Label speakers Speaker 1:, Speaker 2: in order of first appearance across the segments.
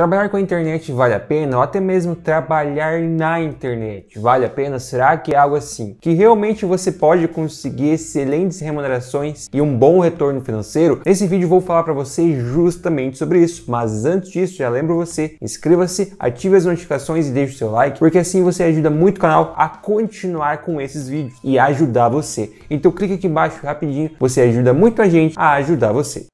Speaker 1: Trabalhar com a internet vale a pena? Ou até mesmo trabalhar na internet vale a pena? Será que é algo assim? Que realmente você pode conseguir excelentes remunerações e um bom retorno financeiro? Nesse vídeo vou falar para você justamente sobre isso. Mas antes disso, já lembro você, inscreva-se, ative as notificações e deixe o seu like, porque assim você ajuda muito o canal a continuar com esses vídeos e ajudar você. Então clique aqui embaixo rapidinho, você ajuda muito a gente a ajudar você.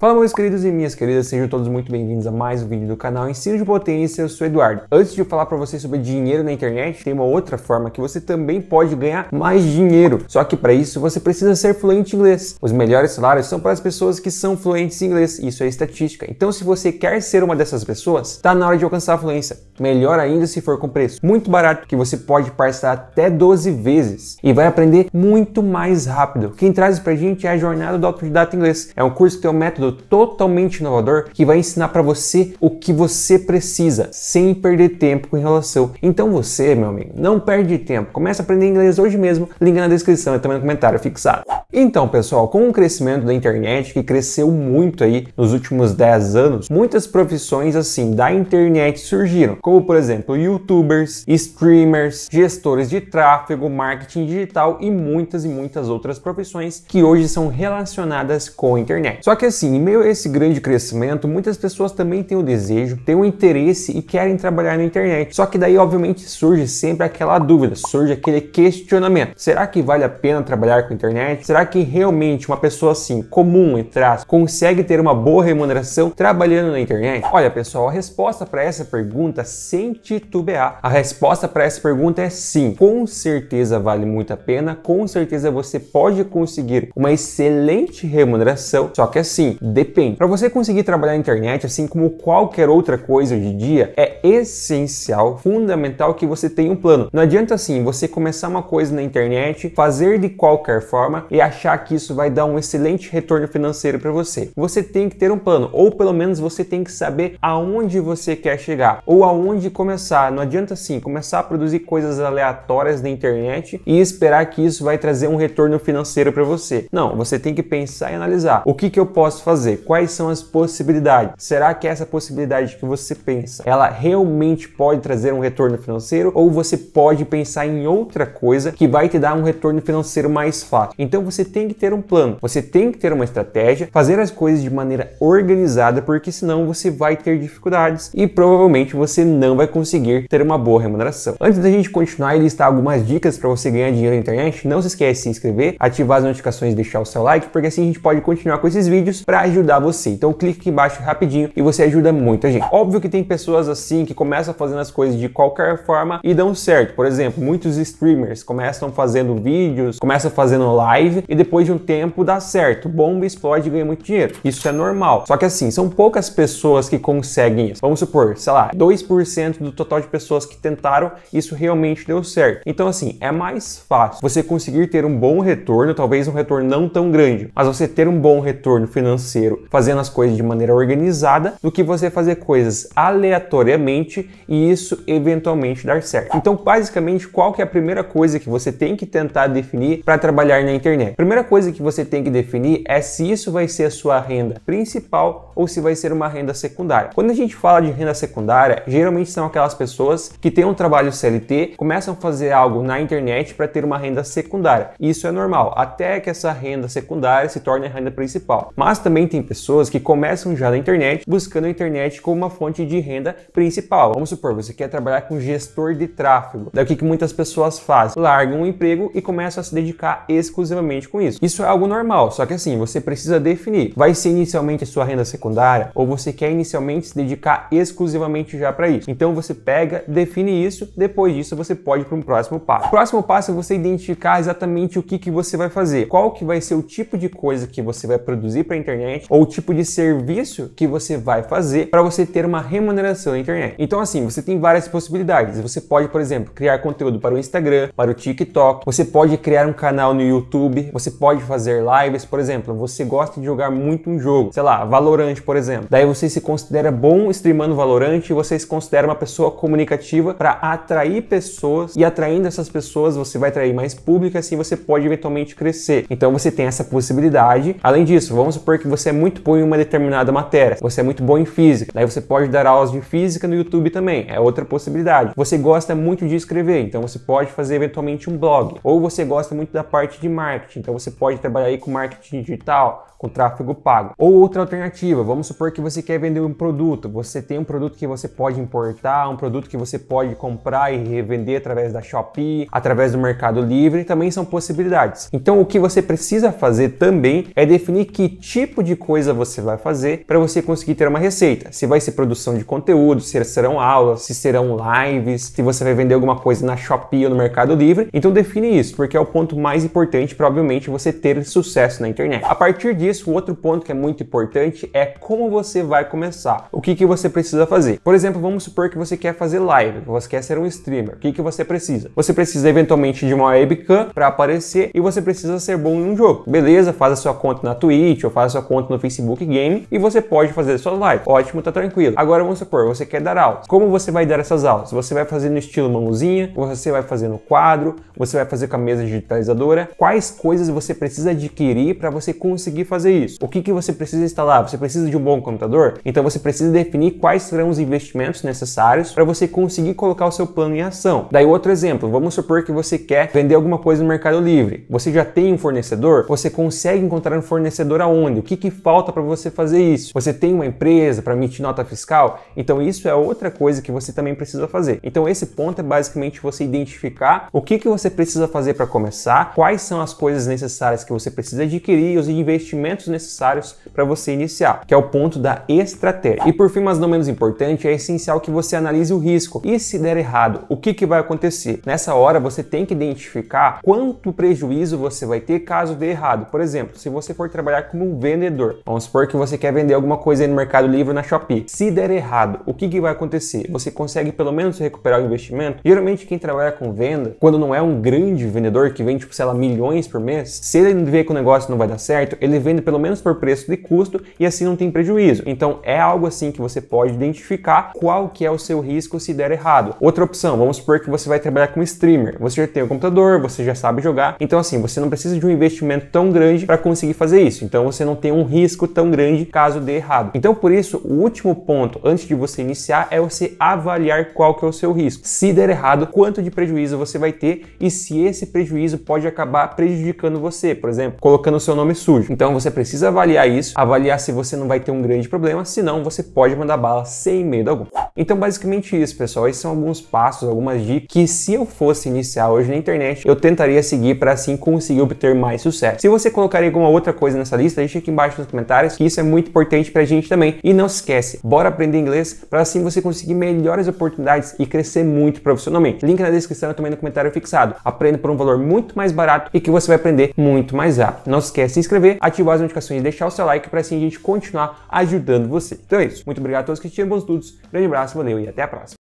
Speaker 1: Fala meus queridos e minhas queridas, sejam todos muito bem-vindos a mais um vídeo do canal Ensino de Potência, eu sou Eduardo. Antes de eu falar para vocês sobre dinheiro na internet, tem uma outra forma que você também pode ganhar mais dinheiro. Só que para isso você precisa ser fluente em inglês. Os melhores salários são para as pessoas que são fluentes em inglês, isso é estatística. Então se você quer ser uma dessas pessoas, tá na hora de alcançar a fluência. Melhor ainda se for com preço muito barato, que você pode parcelar até 12 vezes e vai aprender muito mais rápido. Quem traz pra gente é a Jornada do Autodidata Inglês. É um curso que tem um método conteúdo totalmente inovador que vai ensinar para você o que você precisa, sem perder tempo com relação. Então você, meu amigo, não perde tempo. Começa a aprender inglês hoje mesmo. Link na descrição e também no comentário fixado. Então, pessoal, com o crescimento da internet, que cresceu muito aí nos últimos 10 anos, muitas profissões assim da internet surgiram, como por exemplo, youtubers, streamers, gestores de tráfego, marketing digital e muitas e muitas outras profissões que hoje são relacionadas com a internet. Só que assim, meio a esse grande crescimento, muitas pessoas também têm o desejo, têm o interesse e querem trabalhar na internet. Só que daí, obviamente, surge sempre aquela dúvida, surge aquele questionamento. Será que vale a pena trabalhar com internet? Será que realmente uma pessoa assim, comum e traz, consegue ter uma boa remuneração trabalhando na internet? Olha, pessoal, a resposta para essa pergunta, sem titubear, a resposta para essa pergunta é sim. Com certeza vale muito a pena, com certeza você pode conseguir uma excelente remuneração, só que assim, Depende. Para você conseguir trabalhar na internet, assim como qualquer outra coisa hoje em dia, é essencial, fundamental que você tenha um plano. Não adianta assim você começar uma coisa na internet, fazer de qualquer forma e achar que isso vai dar um excelente retorno financeiro para você. Você tem que ter um plano, ou pelo menos você tem que saber aonde você quer chegar ou aonde começar. Não adianta assim começar a produzir coisas aleatórias na internet e esperar que isso vai trazer um retorno financeiro para você. Não, você tem que pensar e analisar o que, que eu posso fazer fazer? Quais são as possibilidades? Será que é essa possibilidade que você pensa, ela realmente pode trazer um retorno financeiro ou você pode pensar em outra coisa que vai te dar um retorno financeiro mais fácil? Então você tem que ter um plano, você tem que ter uma estratégia, fazer as coisas de maneira organizada, porque senão você vai ter dificuldades e provavelmente você não vai conseguir ter uma boa remuneração. Antes da gente continuar e listar algumas dicas para você ganhar dinheiro na internet, não se esquece de se inscrever, ativar as notificações e deixar o seu like, porque assim a gente pode continuar com esses vídeos para ajudar você. Então clique aqui embaixo rapidinho e você ajuda muita gente. Óbvio que tem pessoas assim que começam fazendo as coisas de qualquer forma e dão certo. Por exemplo, muitos streamers começam fazendo vídeos, começam fazendo live e depois de um tempo dá certo. Bomba, explode e ganha muito dinheiro. Isso é normal. Só que assim, são poucas pessoas que conseguem isso. Vamos supor, sei lá, 2% do total de pessoas que tentaram, isso realmente deu certo. Então assim, é mais fácil você conseguir ter um bom retorno, talvez um retorno não tão grande, mas você ter um bom retorno financeiro financeiro fazendo as coisas de maneira organizada do que você fazer coisas aleatoriamente e isso eventualmente dar certo. Então, basicamente, qual que é a primeira coisa que você tem que tentar definir para trabalhar na internet? Primeira coisa que você tem que definir é se isso vai ser a sua renda principal ou se vai ser uma renda secundária. Quando a gente fala de renda secundária, geralmente são aquelas pessoas que têm um trabalho CLT, começam a fazer algo na internet para ter uma renda secundária. Isso é normal, até que essa renda secundária se torne a renda principal. Mas também tem pessoas que começam já na internet, buscando a internet como uma fonte de renda principal. Vamos supor, você quer trabalhar com gestor de tráfego. Daí o que muitas pessoas fazem? Largam um emprego e começam a se dedicar exclusivamente com isso. Isso é algo normal, só que assim, você precisa definir. Vai ser inicialmente a sua renda secundária ou você quer inicialmente se dedicar exclusivamente já para isso? Então você pega, define isso, depois disso você pode para um próximo passo. O próximo passo é você identificar exatamente o que, que você vai fazer, qual que vai ser o tipo de coisa que você vai produzir para a internet internet ou o tipo de serviço que você vai fazer para você ter uma remuneração na internet. Então, assim, você tem várias possibilidades. Você pode, por exemplo, criar conteúdo para o Instagram, para o TikTok, você pode criar um canal no YouTube, você pode fazer lives, por exemplo, você gosta de jogar muito um jogo, sei lá, Valorant, por exemplo. Daí você se considera bom streamando Valorant e você se considera uma pessoa comunicativa para atrair pessoas e atraindo essas pessoas você vai atrair mais público, assim você pode eventualmente crescer. Então você tem essa possibilidade. Além disso, vamos supor que você você é muito bom em uma determinada matéria, você é muito bom em física, daí você pode dar aulas de física no YouTube também, é outra possibilidade. Você gosta muito de escrever, então você pode fazer eventualmente um blog, ou você gosta muito da parte de marketing, então você pode trabalhar aí com marketing digital, com tráfego pago. Ou outra alternativa, vamos supor que você quer vender um produto, você tem um produto que você pode importar, um produto que você pode comprar e revender através da Shopee, através do Mercado Livre, também são possibilidades. Então o que você precisa fazer também é definir que tipo de de coisa você vai fazer para você conseguir ter uma receita. Se vai ser produção de conteúdo, se serão aulas, se serão lives, se você vai vender alguma coisa na Shopee ou no Mercado Livre. Então define isso, porque é o ponto mais importante para obviamente você ter sucesso na internet. A partir disso, o outro ponto que é muito importante é como você vai começar. O que que você precisa fazer? Por exemplo, vamos supor que você quer fazer live, que você quer ser um streamer. O que que você precisa? Você precisa eventualmente de uma webcam para aparecer e você precisa ser bom em um jogo. Beleza? Faz a sua conta na Twitch ou faz a sua conta conta no Facebook Game e você pode fazer suas lives. Ótimo, tá tranquilo. Agora vamos supor, você quer dar aulas. Como você vai dar essas aulas? Você vai fazer no estilo mãozinha, você vai fazer no quadro, você vai fazer com a mesa digitalizadora. Quais coisas você precisa adquirir para você conseguir fazer isso? O que, que você precisa instalar? Você precisa de um bom computador? Então você precisa definir quais serão os investimentos necessários para você conseguir colocar o seu plano em ação. Daí outro exemplo, vamos supor que você quer vender alguma coisa no Mercado Livre. Você já tem um fornecedor? Você consegue encontrar um fornecedor aonde? O que, que falta para você fazer isso? Você tem uma empresa para emitir nota fiscal? Então isso é outra coisa que você também precisa fazer. Então esse ponto é basicamente você identificar o que, que você precisa fazer para começar, quais são as coisas necessárias que você precisa adquirir e os investimentos necessários para você iniciar, que é o ponto da estratégia. E por fim, mas não menos importante, é essencial que você analise o risco. E se der errado, o que, que vai acontecer? Nessa hora você tem que identificar quanto prejuízo você vai ter caso dê errado. Por exemplo, se você for trabalhar como um vendedor vendedor. Vamos supor que você quer vender alguma coisa aí no Mercado Livre na Shopee. Se der errado, o que, que vai acontecer? Você consegue pelo menos recuperar o investimento? Geralmente quem trabalha com venda, quando não é um grande vendedor que vende, tipo, sei lá, milhões por mês, se ele vê que o negócio não vai dar certo, ele vende pelo menos por preço de custo e assim não tem prejuízo. Então é algo assim que você pode identificar qual que é o seu risco se der errado. Outra opção, vamos supor que você vai trabalhar com streamer. Você já tem o computador, você já sabe jogar. Então assim, você não precisa de um investimento tão grande para conseguir fazer isso. Então você não tem um um risco tão grande caso dê errado. Então, por isso, o último ponto antes de você iniciar é você avaliar qual que é o seu risco. Se der errado, quanto de prejuízo você vai ter e se esse prejuízo pode acabar prejudicando você, por exemplo, colocando o seu nome sujo. Então, você precisa avaliar isso, avaliar se você não vai ter um grande problema, senão você pode mandar bala sem medo algum. Então, basicamente isso, pessoal. Esses são alguns passos, algumas dicas que se eu fosse iniciar hoje na internet, eu tentaria seguir para assim conseguir obter mais sucesso. Se você colocaria alguma outra coisa nessa lista, deixa aqui embaixo nos comentários, que isso é muito importante para a gente também. E não se esquece, bora aprender inglês para assim você conseguir melhores oportunidades e crescer muito profissionalmente. Link na descrição e também no comentário fixado. Aprenda por um valor muito mais barato e que você vai aprender muito mais rápido. Não se esquece de se inscrever, ativar as notificações e deixar o seu like para assim a gente continuar ajudando você. Então é isso. Muito obrigado a todos que assistiram, bons estudos. Grande abraço próximo New e até a próxima.